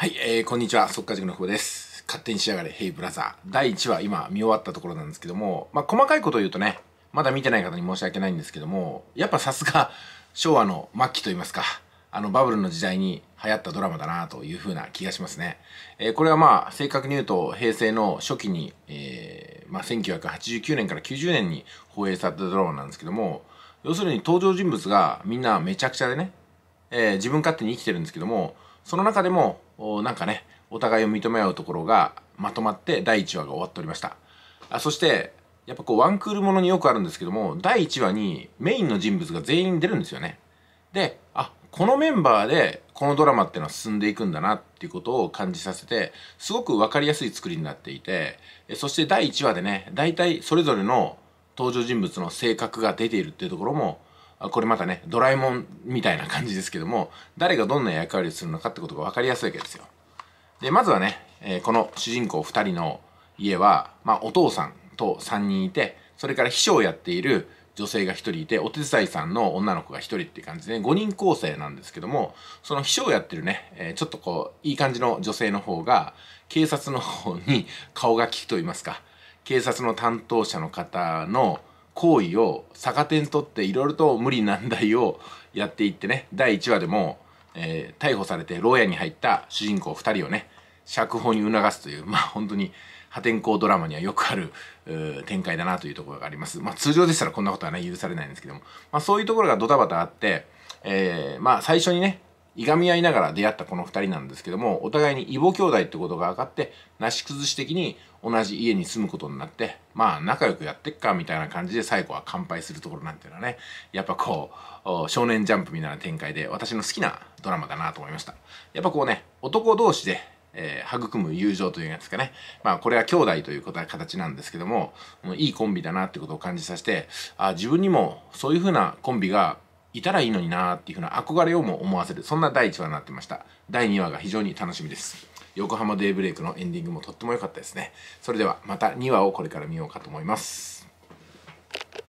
はい、えー、こんにちは、っか、塾の久保です。勝手に仕上がれ、ヘイブラザー。第1話、今見終わったところなんですけども、まあ、細かいことを言うとね、まだ見てない方に申し訳ないんですけども、やっぱさすが、昭和の末期と言いますか、あの、バブルの時代に流行ったドラマだなというふうな気がしますね。えー、これはまあ、正確に言うと、平成の初期に、えー、まあ、1989年から90年に放映されたドラマなんですけども、要するに登場人物がみんなめちゃくちゃでね、えー、自分勝手に生きてるんですけども、その中でもなんかね、お互いを認め合うところがまとまって第1話が終わっておりました。あそして、やっぱこうワンクールものによくあるんですけども、第1話にメインの人物が全員出るんですよね。で、あ、このメンバーでこのドラマっていうのは進んでいくんだなっていうことを感じさせて、すごく分かりやすい作りになっていて、そして第1話でね、大体それぞれの登場人物の性格が出ているっていうところもこれまたねドラえもんみたいな感じですけども誰がどんな役割をするのかってことが分かりやすいわけですよでまずはね、えー、この主人公2人の家は、まあ、お父さんと3人いてそれから秘書をやっている女性が1人いてお手伝いさんの女の子が1人っていう感じで、ね、5人構成なんですけどもその秘書をやってるね、えー、ちょっとこういい感じの女性の方が警察の方に顔が利くと言いますか警察の担当者の方の行為を逆手にとっていろいろと無理難題をやっていってね第1話でも、えー、逮捕されて牢屋に入った主人公2人をね釈放に促すというまあ本当に破天荒ドラマにはよくある展開だなというところがあります。まあ、通常でしたらこんなことはね許されないんですけども、まあ、そういうところがドタバタあって、えー、まあ最初にねいがみ合いながら出会ったこの2人なんですけどもお互いに異母兄弟ってことが分かってなし崩し的に同じ家に住むことになってまあ仲良くやってっかみたいな感じで最後は乾杯するところなんていうのはねやっぱこう少年ジャンプみたいな展開で私の好きなドラマだなと思いましたやっぱこうね男同士でえー、育む友情というやつかね。まあ、これは兄弟という形なんですけども、もいいコンビだなってことを感じさせて、あ自分にもそういうふうなコンビがいたらいいのになーっていうふうな憧れをも思わせるそんな第1話になってました第2話が非常に楽しみです横浜デイブレイクのエンディングもとっても良かったですねそれではまた2話をこれから見ようかと思います